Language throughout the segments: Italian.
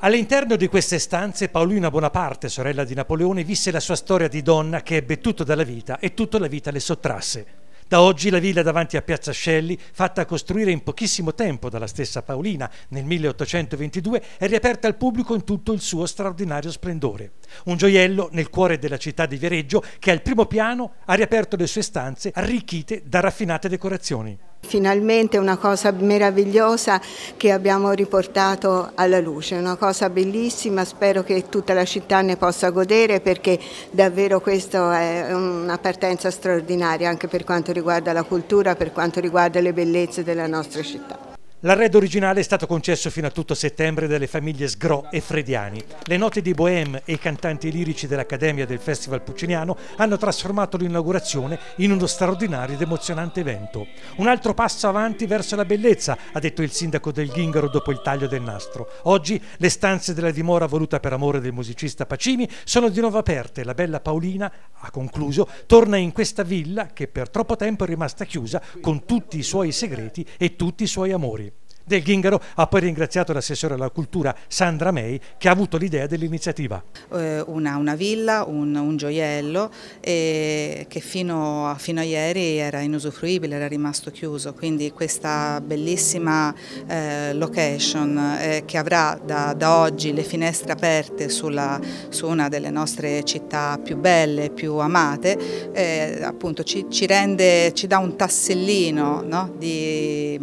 All'interno di queste stanze Paolina Bonaparte, sorella di Napoleone, visse la sua storia di donna che ebbe tutto dalla vita e tutta la vita le sottrasse. Da oggi la villa davanti a Piazza Scelli, fatta costruire in pochissimo tempo dalla stessa Paolina nel 1822, è riaperta al pubblico in tutto il suo straordinario splendore. Un gioiello nel cuore della città di Viareggio che al primo piano ha riaperto le sue stanze arricchite da raffinate decorazioni. Finalmente una cosa meravigliosa che abbiamo riportato alla luce, una cosa bellissima, spero che tutta la città ne possa godere perché davvero questa è una partenza straordinaria anche per quanto riguarda la cultura, per quanto riguarda le bellezze della nostra città. L'arredo originale è stato concesso fino a tutto settembre dalle famiglie Sgro e Frediani. Le note di Bohème e i cantanti lirici dell'Accademia del Festival Pucciniano hanno trasformato l'inaugurazione in uno straordinario ed emozionante evento. Un altro passo avanti verso la bellezza, ha detto il sindaco del Ghingaro dopo il taglio del nastro. Oggi le stanze della dimora voluta per amore del musicista Pacini sono di nuovo aperte. e La bella Paolina, ha concluso, torna in questa villa che per troppo tempo è rimasta chiusa con tutti i suoi segreti e tutti i suoi amori del Ghingharo, ha poi ringraziato l'assessore alla cultura Sandra May che ha avuto l'idea dell'iniziativa. Eh, una, una, villa, un, un gioiello eh, che fino a, fino a, ieri era inusufruibile, era rimasto chiuso, quindi questa bellissima eh, location eh, che avrà da, da, oggi le finestre aperte sulla, su una delle nostre città più belle, più amate, eh, appunto ci, ci, rende, ci dà un tassellino no, di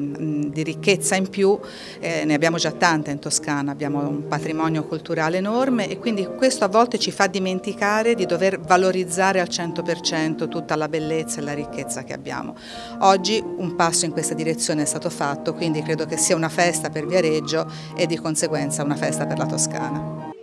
di ricchezza in più, eh, ne abbiamo già tante in Toscana, abbiamo un patrimonio culturale enorme e quindi questo a volte ci fa dimenticare di dover valorizzare al 100% tutta la bellezza e la ricchezza che abbiamo. Oggi un passo in questa direzione è stato fatto, quindi credo che sia una festa per Viareggio e di conseguenza una festa per la Toscana.